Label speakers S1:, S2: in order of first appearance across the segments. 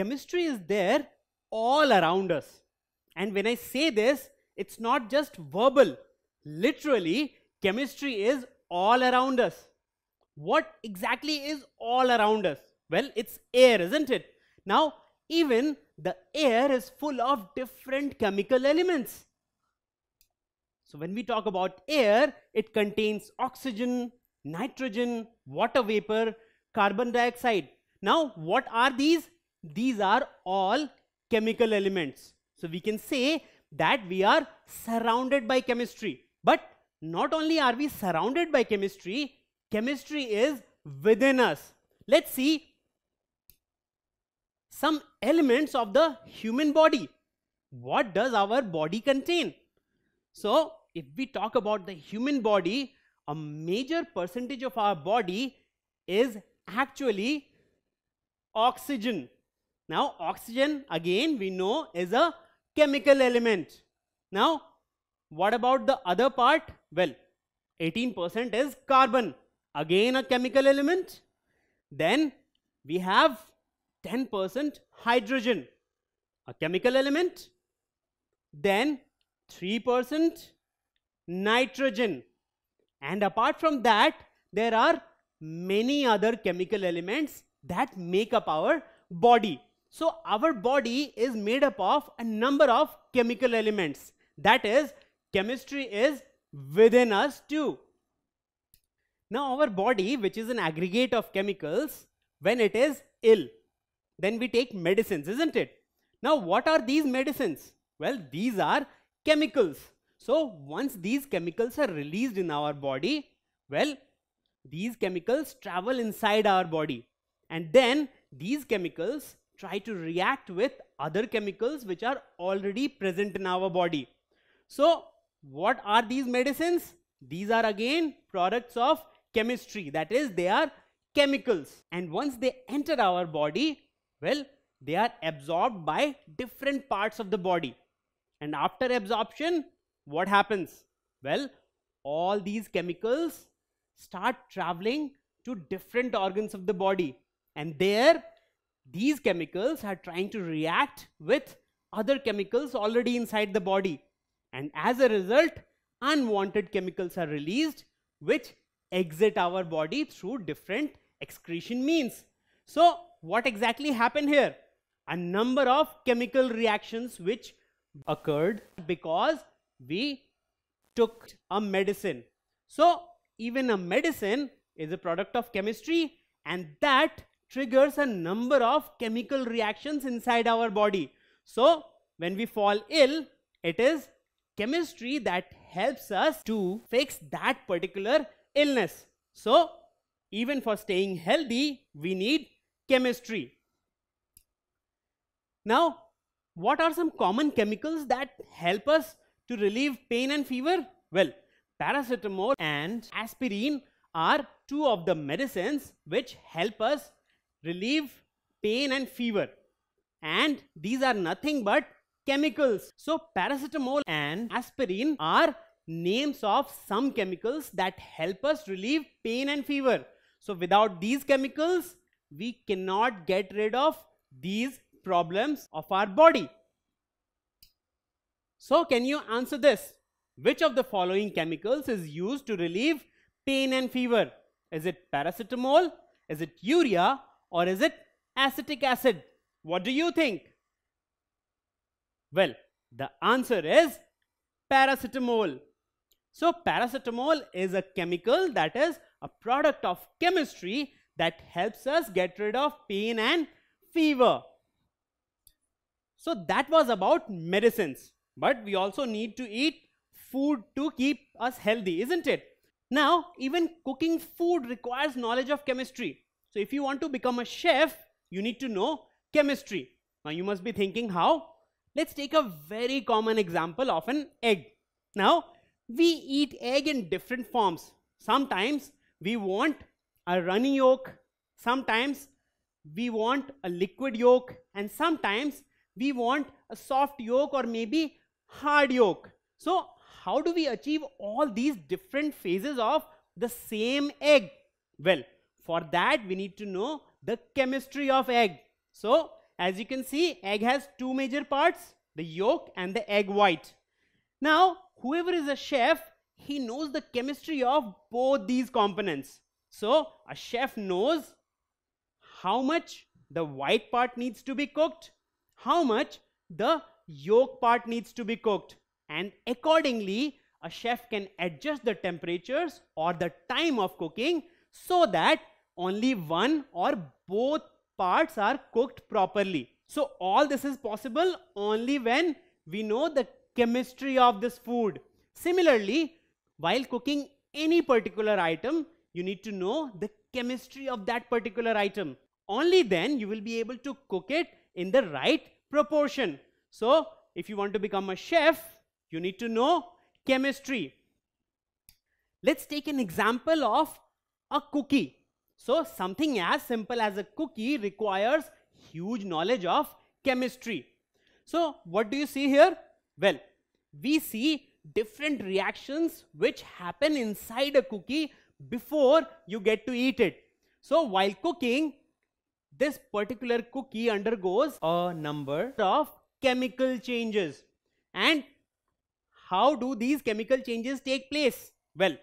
S1: chemistry is there all around us. And when I say this, it's not just verbal. Literally, chemistry is all around us. What exactly is all around us? Well, it's air, isn't it? Now, even the air is full of different chemical elements. So when we talk about air, it contains oxygen, nitrogen, water vapor, carbon dioxide. Now, what are these these are all chemical elements. So we can say that we are surrounded by chemistry. But not only are we surrounded by chemistry, chemistry is within us. Let's see some elements of the human body. What does our body contain? So if we talk about the human body, a major percentage of our body is actually oxygen. Now oxygen again we know is a chemical element. Now what about the other part? Well 18% is carbon again a chemical element. Then we have 10% hydrogen a chemical element. Then 3% nitrogen and apart from that there are many other chemical elements that make up our body so our body is made up of a number of chemical elements. That is, chemistry is within us too. Now our body, which is an aggregate of chemicals, when it is ill, then we take medicines, isn't it? Now what are these medicines? Well, these are chemicals. So once these chemicals are released in our body, well, these chemicals travel inside our body and then these chemicals try to react with other chemicals which are already present in our body. So what are these medicines? These are again products of chemistry that is they are chemicals and once they enter our body well they are absorbed by different parts of the body and after absorption what happens? Well all these chemicals start traveling to different organs of the body and there these chemicals are trying to react with other chemicals already inside the body. And as a result, unwanted chemicals are released which exit our body through different excretion means. So what exactly happened here? A number of chemical reactions which occurred because we took a medicine. So even a medicine is a product of chemistry and that triggers a number of chemical reactions inside our body. So when we fall ill, it is chemistry that helps us to fix that particular illness. So even for staying healthy, we need chemistry. Now, what are some common chemicals that help us to relieve pain and fever? Well, paracetamol and aspirin are two of the medicines which help us relieve pain and fever. And these are nothing but chemicals. So paracetamol and aspirin are names of some chemicals that help us relieve pain and fever. So without these chemicals, we cannot get rid of these problems of our body. So can you answer this? Which of the following chemicals is used to relieve pain and fever? Is it paracetamol? Is it urea or is it acetic acid? What do you think? Well, the answer is paracetamol. So paracetamol is a chemical that is a product of chemistry that helps us get rid of pain and fever. So that was about medicines. But we also need to eat food to keep us healthy, isn't it? Now, even cooking food requires knowledge of chemistry. So if you want to become a chef, you need to know chemistry. Now you must be thinking how? Let's take a very common example of an egg. Now we eat egg in different forms. Sometimes we want a runny yolk, sometimes we want a liquid yolk and sometimes we want a soft yolk or maybe hard yolk. So how do we achieve all these different phases of the same egg? Well, for that, we need to know the chemistry of egg. So, as you can see, egg has two major parts, the yolk and the egg white. Now, whoever is a chef, he knows the chemistry of both these components. So, a chef knows how much the white part needs to be cooked, how much the yolk part needs to be cooked. And accordingly, a chef can adjust the temperatures or the time of cooking so that only one or both parts are cooked properly. So all this is possible only when we know the chemistry of this food. Similarly, while cooking any particular item, you need to know the chemistry of that particular item. Only then you will be able to cook it in the right proportion. So if you want to become a chef, you need to know chemistry. Let's take an example of a cookie. So something as simple as a cookie requires huge knowledge of chemistry. So what do you see here? Well, we see different reactions which happen inside a cookie before you get to eat it. So while cooking, this particular cookie undergoes a number of chemical changes. And how do these chemical changes take place? Well,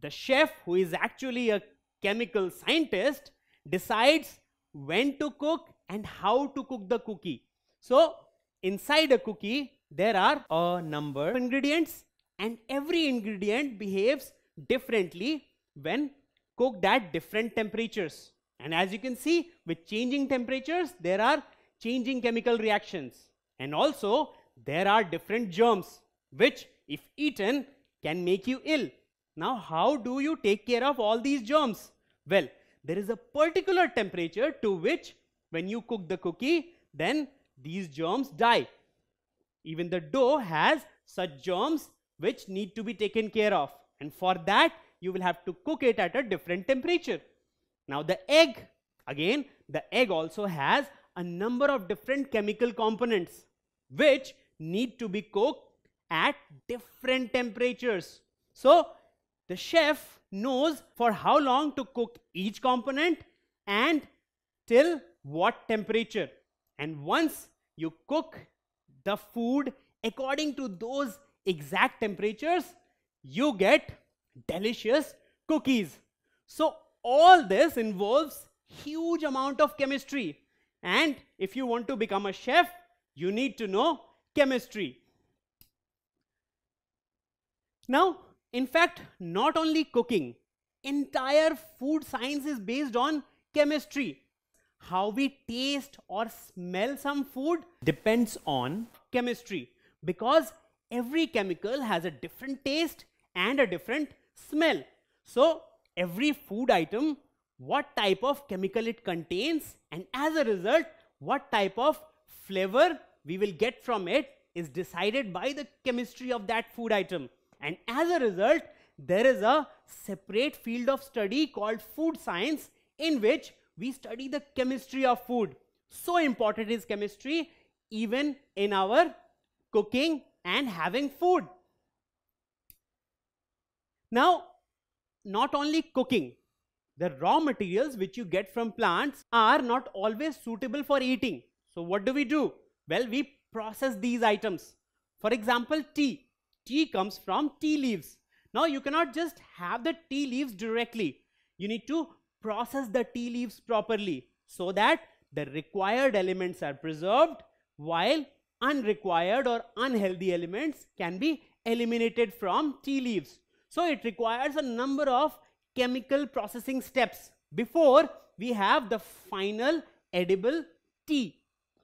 S1: the chef who is actually a chemical scientist decides when to cook and how to cook the cookie. So inside a cookie there are a number of ingredients and every ingredient behaves differently when cooked at different temperatures. And as you can see with changing temperatures there are changing chemical reactions and also there are different germs which if eaten can make you ill. Now, how do you take care of all these germs? Well, there is a particular temperature to which when you cook the cookie, then these germs die. Even the dough has such germs which need to be taken care of. And for that, you will have to cook it at a different temperature. Now the egg, again, the egg also has a number of different chemical components which need to be cooked at different temperatures. So the chef knows for how long to cook each component and till what temperature. And once you cook the food according to those exact temperatures, you get delicious cookies. So all this involves huge amount of chemistry. And if you want to become a chef, you need to know chemistry. Now, in fact, not only cooking, entire food science is based on chemistry. How we taste or smell some food depends on chemistry because every chemical has a different taste and a different smell. So, every food item, what type of chemical it contains and as a result, what type of flavor we will get from it is decided by the chemistry of that food item. And as a result, there is a separate field of study called food science in which we study the chemistry of food. So important is chemistry even in our cooking and having food. Now, not only cooking, the raw materials which you get from plants are not always suitable for eating. So what do we do? Well, we process these items. For example, tea tea comes from tea leaves. Now you cannot just have the tea leaves directly. You need to process the tea leaves properly so that the required elements are preserved while unrequired or unhealthy elements can be eliminated from tea leaves. So it requires a number of chemical processing steps before we have the final edible tea.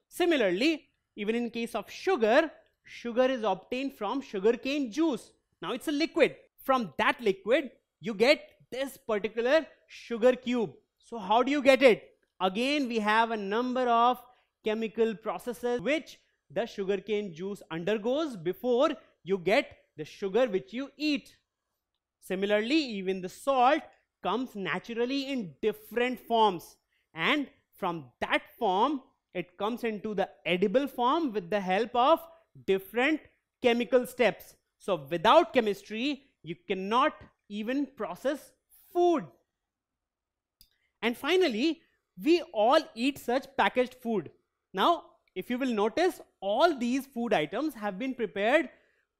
S1: Similarly, even in case of sugar, sugar is obtained from sugarcane juice. Now it's a liquid. From that liquid, you get this particular sugar cube. So how do you get it? Again, we have a number of chemical processes which the sugarcane juice undergoes before you get the sugar which you eat. Similarly, even the salt comes naturally in different forms and from that form, it comes into the edible form with the help of different chemical steps. So without chemistry, you cannot even process food. And finally, we all eat such packaged food. Now, if you will notice, all these food items have been prepared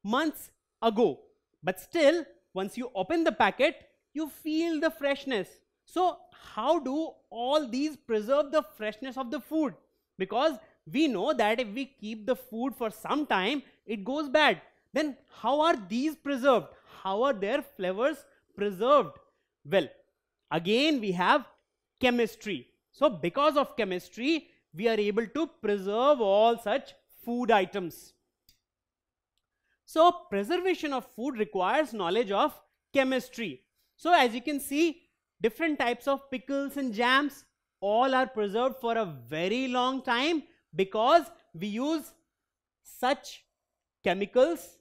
S1: months ago. But still, once you open the packet, you feel the freshness. So how do all these preserve the freshness of the food? Because we know that if we keep the food for some time, it goes bad. Then how are these preserved? How are their flavors preserved? Well, again we have chemistry. So because of chemistry, we are able to preserve all such food items. So preservation of food requires knowledge of chemistry. So as you can see, different types of pickles and jams all are preserved for a very long time because we use such chemicals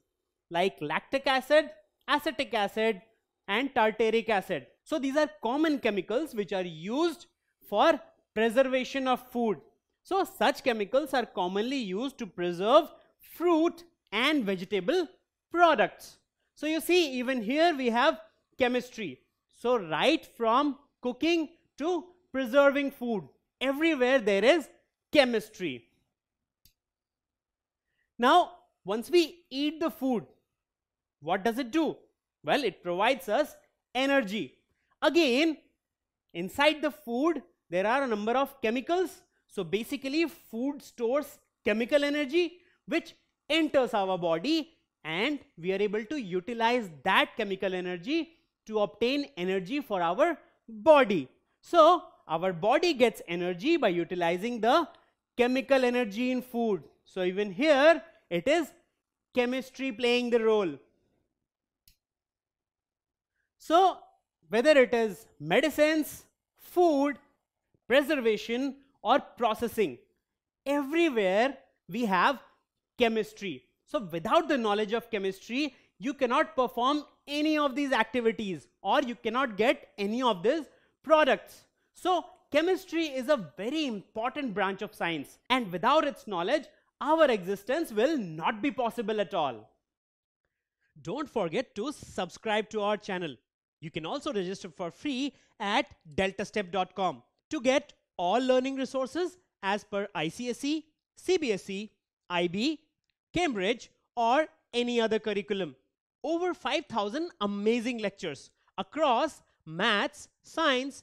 S1: like lactic acid, acetic acid and tartaric acid. So these are common chemicals which are used for preservation of food. So such chemicals are commonly used to preserve fruit and vegetable products. So you see even here we have chemistry. So right from cooking to preserving food everywhere there is chemistry. Now, once we eat the food, what does it do? Well, it provides us energy. Again, inside the food, there are a number of chemicals. So basically, food stores chemical energy which enters our body and we are able to utilize that chemical energy to obtain energy for our body. So, our body gets energy by utilizing the chemical energy in food. So even here it is chemistry playing the role. So whether it is medicines, food, preservation or processing, everywhere we have chemistry. So without the knowledge of chemistry, you cannot perform any of these activities or you cannot get any of these products. So chemistry is a very important branch of science and without its knowledge, our existence will not be possible at all. Don't forget to subscribe to our channel. You can also register for free at deltastep.com to get all learning resources as per ICSE, CBSE, IB, Cambridge or any other curriculum. Over 5,000 amazing lectures across maths, science,